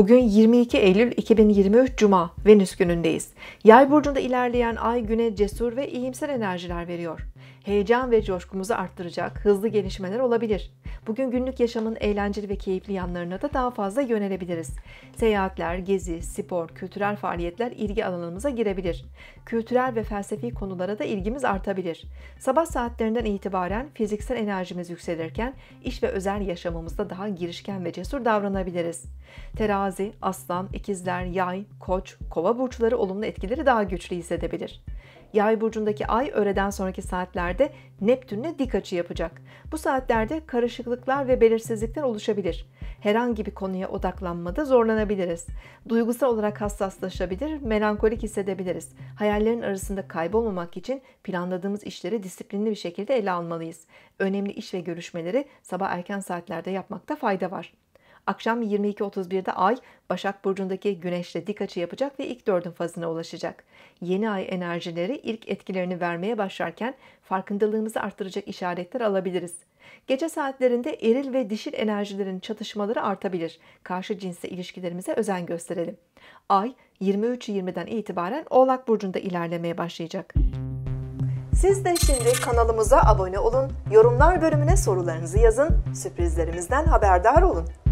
Bugün 22 Eylül 2023 Cuma, Venüs günündeyiz. Yay burcunda ilerleyen ay güne cesur ve iyimser enerjiler veriyor heyecan ve coşkumuzu arttıracak hızlı gelişmeler olabilir. Bugün günlük yaşamın eğlenceli ve keyifli yanlarına da daha fazla yönelebiliriz. Seyahatler, gezi, spor, kültürel faaliyetler ilgi alanımıza girebilir. Kültürel ve felsefi konulara da ilgimiz artabilir. Sabah saatlerinden itibaren fiziksel enerjimiz yükselirken iş ve özel yaşamımızda daha girişken ve cesur davranabiliriz. Terazi, aslan, ikizler, yay, koç, kova burçları olumlu etkileri daha güçlü hissedebilir. Yay burcundaki ay öğleden sonraki saatlerde Neptün'le dik açı yapacak. Bu saatlerde karışıklıklar ve belirsizlikler oluşabilir. Herhangi bir konuya odaklanmada zorlanabiliriz. Duygusal olarak hassaslaşabilir, melankolik hissedebiliriz. Hayallerin arasında kaybolmamak için planladığımız işleri disiplinli bir şekilde ele almalıyız. Önemli iş ve görüşmeleri sabah erken saatlerde yapmakta fayda var. Akşam 22.31'de Ay, Başak Burcu'ndaki Güneş'le dik açı yapacak ve ilk dördün fazına ulaşacak. Yeni ay enerjileri ilk etkilerini vermeye başlarken farkındalığımızı artıracak işaretler alabiliriz. Gece saatlerinde eril ve dişil enerjilerin çatışmaları artabilir. Karşı cinsle ilişkilerimize özen gösterelim. Ay 23.20'den itibaren Oğlak Burcu'nda ilerlemeye başlayacak. Siz de şimdi kanalımıza abone olun, yorumlar bölümüne sorularınızı yazın, sürprizlerimizden haberdar olun.